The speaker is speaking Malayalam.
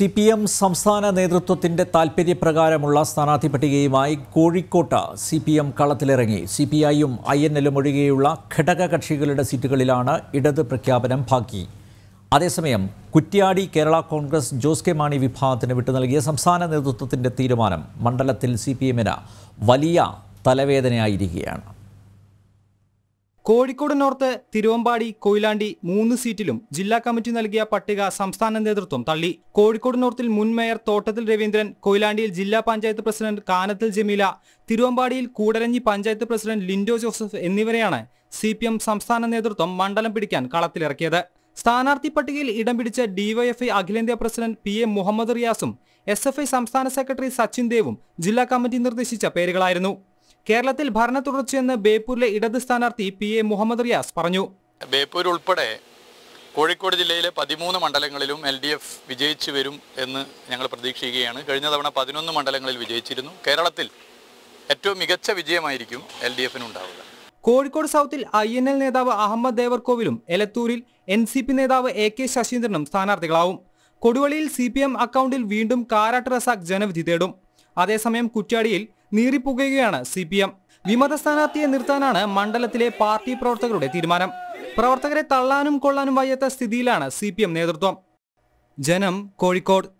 സി പി എം സംസ്ഥാന നേതൃത്വത്തിന്റെ താൽപര്യപ്രകാരമുള്ള സ്ഥാനാർത്ഥി പട്ടികയുമായി കോഴിക്കോട്ട് സി പി എം കളത്തിലിറങ്ങി സി പി ഐയും ഐ എൻ എല്ലും ഒഴികെയുള്ള ഘടക കക്ഷികളുടെ സീറ്റുകളിലാണ് ഇടത് പ്രഖ്യാപനം ബാക്കി അതേസമയം കുറ്റ്യാടി കേരള കോൺഗ്രസ് ജോസ് കെ മാണി വിഭാഗത്തിന് വിട്ടു നൽകിയ സംസ്ഥാന നേതൃത്വത്തിന്റെ തീരുമാനം മണ്ഡലത്തിൽ സി പി എമ്മിന് വലിയ തലവേദനയായിരിക്കുകയാണ് കോഴിക്കോട് നോർത്ത് തിരുവമ്പാടി കൊയിലാണ്ടി മൂന്ന് സീറ്റിലും ജില്ലാ കമ്മിറ്റി നൽകിയ പട്ടിക സംസ്ഥാന നേതൃത്വം തള്ളി കോഴിക്കോട് നോർത്തിൽ മുൻ മേയർ തോട്ടത്തിൽ രവീന്ദ്രൻ കൊയിലാണ്ടിയിൽ ജില്ലാ പഞ്ചായത്ത് പ്രസിഡന്റ് കാനത്തിൽ ജമീല തിരുവമ്പാടിയിൽ കൂടരഞ്ഞി പഞ്ചായത്ത് പ്രസിഡന്റ് ലിൻഡോ ജോസഫ് എന്നിവരെയാണ് സി സംസ്ഥാന നേതൃത്വം മണ്ഡലം പിടിക്കാൻ കളത്തിലിറക്കിയത് സ്ഥാനാർത്ഥി പട്ടികയിൽ ഇടം പിടിച്ച ഡിവൈഎഫ്ഐ അഖിലേന്ത്യാ പ്രസിഡന്റ് പി എ മുഹമ്മദ് റിയാസും എസ് സംസ്ഥാന സെക്രട്ടറി സച്ചിൻ ദേവും ജില്ലാ കമ്മിറ്റി നിർദ്ദേശിച്ച പേരുകളായിരുന്നു കേരളത്തിൽ ഭരണ തുടർച്ചയെന്ന് ബേപ്പൂരിലെ ഇടത് സ്ഥാനാർത്ഥി പി എ മുഹമ്മദ് റിയാസ് പറഞ്ഞു ബേപ്പൂർ ഉൾപ്പെടെ കോഴിക്കോട് ജില്ലയിലെ പതിമൂന്ന് മണ്ഡലങ്ങളിലും എൽ ഡി എഫ് വിജയിച്ചു വരും എന്ന് ഞങ്ങൾ പ്രതീക്ഷിക്കുകയാണ് കഴിഞ്ഞ തവണ പതിനൊന്ന് മണ്ഡലങ്ങളിൽ വിജയിച്ചിരുന്നു കേരളത്തിൽ ഏറ്റവും മികച്ച വിജയമായിരിക്കും എൽ ഡി എഫിന് ഉണ്ടാവുക കോഴിക്കോട് സൗത്തിൽ ഐ എൻ എൽ നേതാവ് അഹമ്മദ് ദേവർകോവിലും എലത്തൂരിൽ എൻ സി പി നേതാവ് എ കെ ശശീന്ദ്രനും സ്ഥാനാർത്ഥികളാവും കൊടുവള്ളിയിൽ സി പി എം അക്കൗണ്ടിൽ വീണ്ടും കാരാട്ട് റസാഖ് ജനവിധി തേടും അതേസമയം കുറ്റ്യാടിയിൽ നീറിപ്പുകയാണ് സി പി എം വിമത സ്ഥാനാർത്ഥിയെ നിർത്താനാണ് മണ്ഡലത്തിലെ പാർട്ടി പ്രവർത്തകരുടെ തീരുമാനം പ്രവർത്തകരെ തള്ളാനും കൊള്ളാനും വയ്യാത്ത സ്ഥിതിയിലാണ് സി നേതൃത്വം ജനം കോഴിക്കോട്